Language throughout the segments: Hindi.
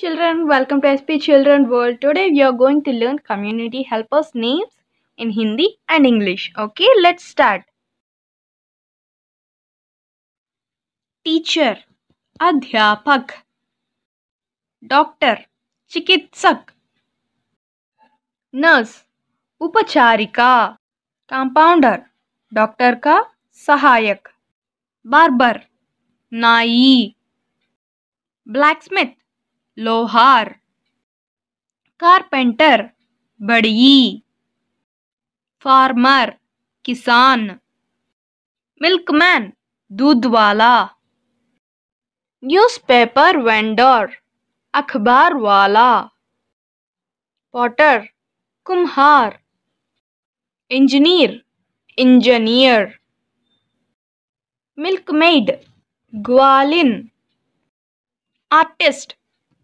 children welcome to sp children world today we are going to learn community helpers names in hindi and english okay let's start teacher adhyapak doctor chikitsak nurse upacharika compounder doctor ka sahayak barber nai blacksmith लोहार कारपेंटर बड़ी फार्मर किसान मिल्कमैन दूध वाला न्यूज़पेपर वेंडर अखबार वाला पॉटर कुम्हार इंजीनियर इंजीनियर मिल्कमेड ग्वालिन आर्टिस्ट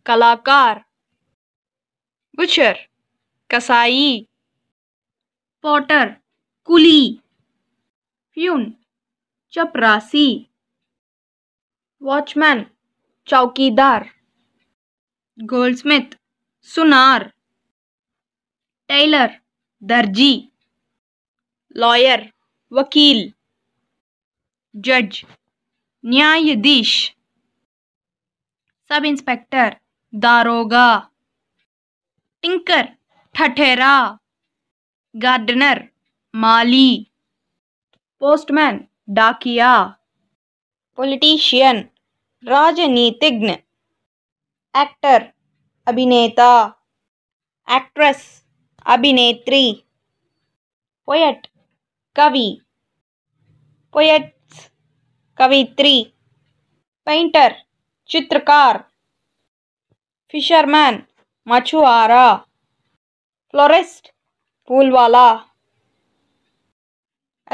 कलाकार बुचर कसाई पॉटर कुली फ्यून चपरासी वॉचमैन चौकीदार गोल्डस्मिथ सुनार टेलर दर्जी लॉयर वकील जज न्यायाधीश सब इंस्पेक्टर दारोगा टिंकर ठठेरा गार्डनर माली पोस्टमैन डाकिया पॉलिटिशियन राजनीतिज्ञ एक्टर अभिनेता एक्ट्रेस अभिनेत्री पोएट कवि पोएट्स कवित्री पेंटर चित्रकार फिशरमैन मछुआरा फ्लोरिस्ट फूलवाला वाला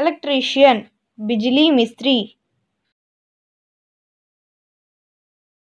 इलेक्ट्रीशियन बिजली मिस्त्री